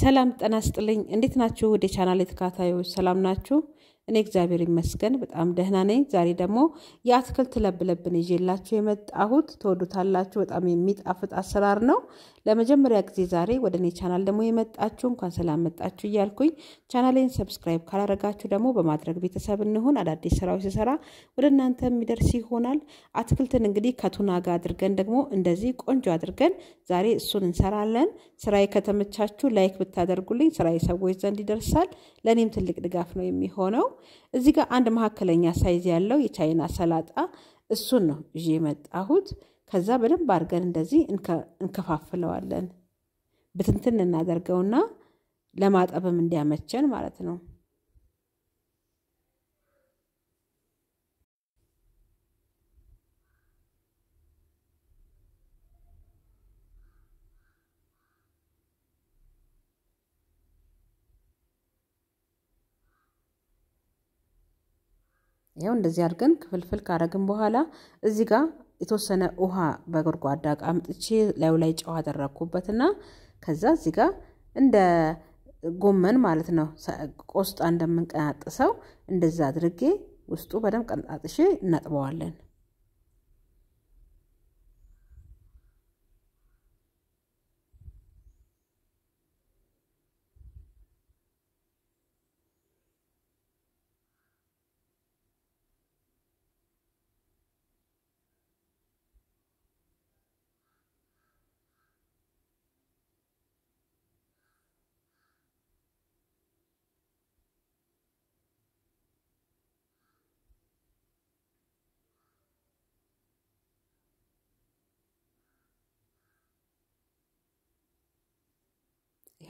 ሰላም ጠና ስጥልኝ እንዴት ናችሁ? ወደ ቻናል የተከታታዮች ሰላም ናችሁ? እኔ እግዚአብሔር ይመስገን በጣም ደህና ነኝ። ዛሬ ደግሞ የአትክልት ለብለብን ይዤላችሁ የመጣሁት ትወዱታላችሁ። በጣም የሚጣፍጥ አሰራር ነው። ለመጀመሪያ ጊዜ ዛሬ ወደ እኔ ቻናል ደግሞ የመጣችሁ እንኳን ሰላም መጣችሁ እያልኩኝ ቻናሌን ሰብስክራይብ ካላረጋችሁ ደግሞ በማድረግ ቤተሰብ እንሁን። አዳዲስ ስራዎች ስሰራ ወደ እናንተ የሚደርስ ይሆናል። አትክልትን እንግዲህ ከቱና ጋር አድርገን ደግሞ እንደዚህ ቆንጆ አድርገን ዛሬ እሱን እንሰራለን። ስራዬ ከተመቻችሁ ላይክ ብታደርጉልኝ ስራዬ ሰዎች ዘንድ ይደርሳል፣ ለእኔም ትልቅ ድጋፍ ነው የሚሆነው። እዚህ ጋር አንድ መካከለኛ ሳይዝ ያለው የቻይና ሰላጣ እሱን ነው ይዤ የመጣሁት። ከዛ በደንብ አድርገን እንደዚህ እንከፋፍለዋለን። ብትንትን እናደርገውና ለማጠብም እንዲያመቸን ማለት ነው። ያው እንደዚህ አድርገን ክፍልፍል ካረግን በኋላ እዚህ ጋር የተወሰነ ውሃ በጎድጓዳ ዕቃ አምጥቼ ላዩ ላይ ጨው አደረግኩበትና ከዛ እዚህ ጋር እንደ ጎመን ማለት ነው ቆስጣ እንደምንቀናጥሰው እንደዛ አድርጌ ውስጡ በደንብ ቀንጣጥሼ እናጥበዋለን።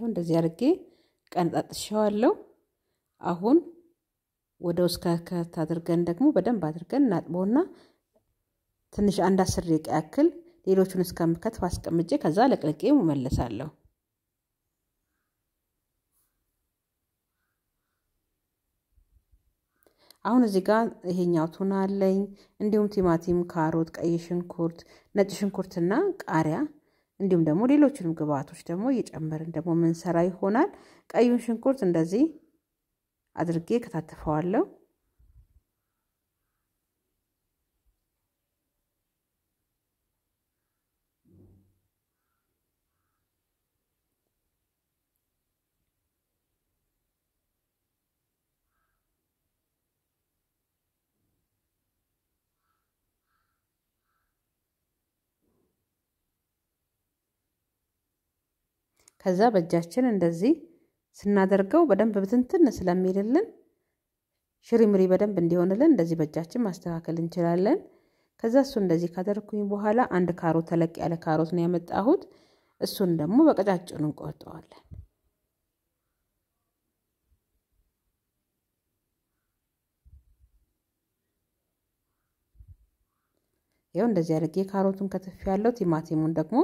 ይኸው እንደዚህ አድርጌ ቀንጣጥሸዋለሁ። አሁን ወደ ውስጥ ከከት አድርገን ደግሞ በደንብ አድርገን እናጥበውና ትንሽ አንድ አስር ደቂቃ ያክል ሌሎቹን እስከምከትፍ አስቀምጬ ከዛ ለቅልቄ እመለሳለሁ። አሁን እዚህ ጋር ይሄኛው ቱና አለኝ። እንዲሁም ቲማቲም፣ ካሮት፣ ቀይ ሽንኩርት፣ ነጭ ሽንኩርትና ቃሪያ እንዲሁም ደግሞ ሌሎችንም ግብአቶች ደግሞ እየጨመርን ደግሞ ምንሰራ ይሆናል። ቀዩን ሽንኩርት እንደዚህ አድርጌ ከታትፈዋለሁ። ከዛ በእጃችን እንደዚህ ስናደርገው በደንብ ብትንትን ስለሚልልን ሽሪምሪ በደንብ እንዲሆንልን እንደዚህ በእጃችን ማስተካከል እንችላለን። ከዛ እሱ እንደዚህ ካደርኩኝ በኋላ አንድ ካሮት ተለቅ ያለ ካሮት ነው ያመጣሁት። እሱን ደግሞ በቀጫጭኑ እንቆርጠዋለን። ይኸው እንደዚህ አድርጌ ካሮቱን ከተፍ ያለው ቲማቲሙን ደግሞ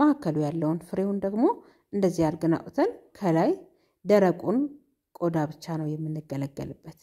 መካከሉ ያለውን ፍሬውን ደግሞ እንደዚህ አድርገን አውጥተን ከላይ ደረቁን ቆዳ ብቻ ነው የምንገለገልበት።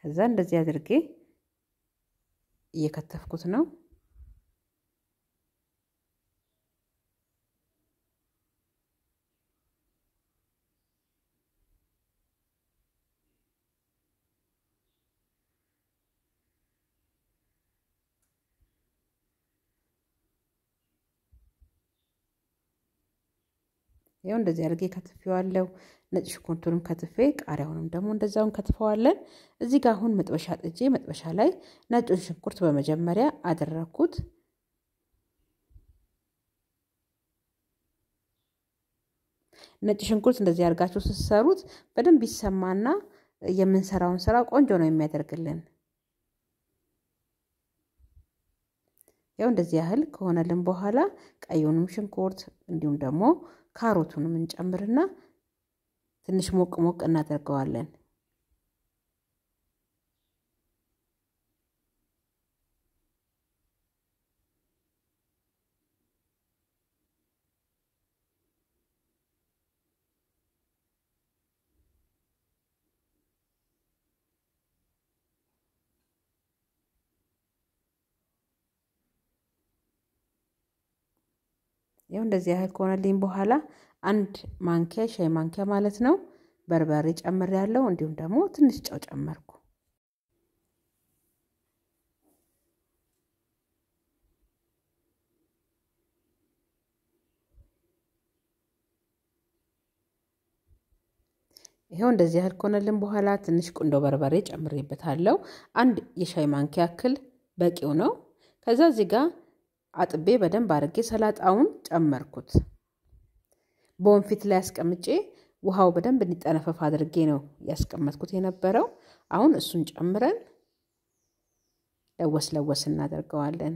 ከዛ እንደዚህ አድርጌ እየከተፍኩት ነው። ይኸው እንደዚህ አድርጌ ከትፌዋለሁ። ነጭ ሽንኩርቱንም ከትፌ ቃሪያውንም ደግሞ እንደዛውን ከትፈዋለን። እዚህ ጋር አሁን መጥበሻ ጥጄ መጥበሻ ላይ ነጩን ሽንኩርት በመጀመሪያ አደረግኩት። ነጭ ሽንኩርት እንደዚህ አድርጋችሁ ስትሰሩት በደንብ ይሰማና የምንሰራውን ስራ ቆንጆ ነው የሚያደርግልን። ያው እንደዚህ ያህል ከሆነልን በኋላ ቀዩንም ሽንኩርት እንዲሁም ደግሞ ካሮቱንም እንጨምርና ትንሽ ሞቅ ሞቅ እናደርገዋለን። ይኸው እንደዚህ ያህል ከሆነልኝ በኋላ አንድ ማንኪያ ሻይ ማንኪያ ማለት ነው በርበሬ ጨምር ያለው እንዲሁም ደግሞ ትንሽ ጨው ጨመርኩ። ይኸው እንደዚህ ያህል ከሆነልን በኋላ ትንሽ ቁንዶ በርበሬ ጨምሬበታለሁ። አንድ የሻይ ማንኪያ ያክል በቂው ነው። ከዛ እዚህ ጋር አጥቤ በደንብ አድርጌ ሰላጣውን ጨመርኩት። በወንፊት ላይ አስቀምጬ ውሃው በደንብ እንዲጠነፈፍ አድርጌ ነው ያስቀመጥኩት የነበረው። አሁን እሱን ጨምረን ለወስ ለወስ እናደርገዋለን።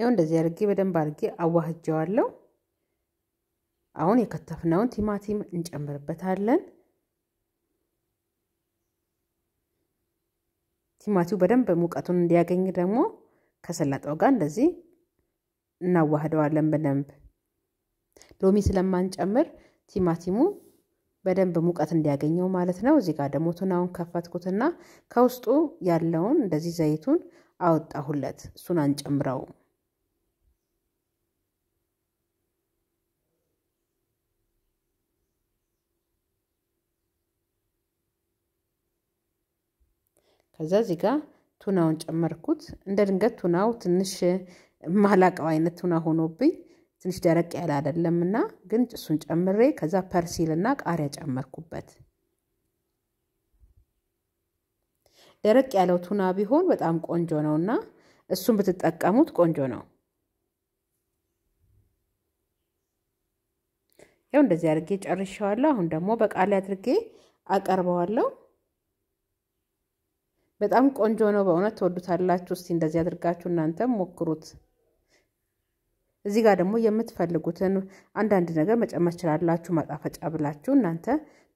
ያው እንደዚህ አድርጌ በደንብ አድርጌ አዋህጀዋለሁ። አሁን የከተፍነውን ቲማቲም እንጨምርበታለን። ቲማቲው በደንብ ሙቀቱን እንዲያገኝ ደግሞ ከሰላጣው ጋር እንደዚህ እናዋህደዋለን። በደንብ ሎሚ ስለማንጨምር ቲማቲሙ በደንብ ሙቀት እንዲያገኘው ማለት ነው። እዚህ ጋር ደግሞ ቱናውን ከፈትኩትና ከውስጡ ያለውን እንደዚህ ዘይቱን አወጣሁለት። እሱን አንጨምረውም። ከዛ እዚህ ጋር ቱናውን ጨመርኩት። እንደ ድንገት ቱናው ትንሽ ማላቀው አይነት ቱና ሆኖብኝ ትንሽ ደረቅ ያለ አይደለም እና ግን እሱን ጨምሬ ከዛ ፐርሲልና ቃሪያ ጨመርኩበት። ደረቅ ያለው ቱና ቢሆን በጣም ቆንጆ ነው እና እሱን ብትጠቀሙት ቆንጆ ነው። ያው እንደዚህ አድርጌ ጨርሸዋለሁ። አሁን ደግሞ በቃል አድርጌ አቀርበዋለሁ። በጣም ቆንጆ ነው። በእውነት ትወዱታላችሁ። እስቲ እንደዚህ አድርጋችሁ እናንተም ሞክሩት። እዚህ ጋር ደግሞ የምትፈልጉትን አንዳንድ ነገር መጨመር ችላላችሁ። ማጣፈጫ ብላችሁ እናንተ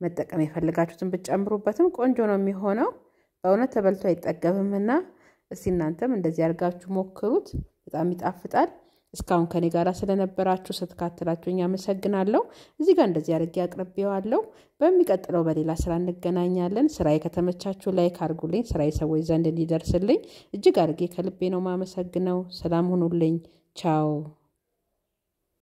መጠቀም የፈልጋችሁትን ብትጨምሩበትም ቆንጆ ነው የሚሆነው። በእውነት ተበልቶ አይጠገብምና እስቲ እናንተም እንደዚህ አድርጋችሁ ሞክሩት። በጣም ይጣፍጣል። እስካሁን ከኔ ጋር ስለነበራችሁ ስትካተላችሁኝ አመሰግናለሁ። እዚህ ጋር እንደዚህ አድርጌ አቅርቤዋለሁ። በሚቀጥለው በሌላ ስራ እንገናኛለን። ስራዬ ከተመቻችሁ ላይክ አድርጉልኝ። ስራዬ ሰዎች ዘንድ እንዲደርስልኝ እጅግ አድርጌ ከልቤ ነው ማመሰግነው። ሰላም ሁኑልኝ። ቻው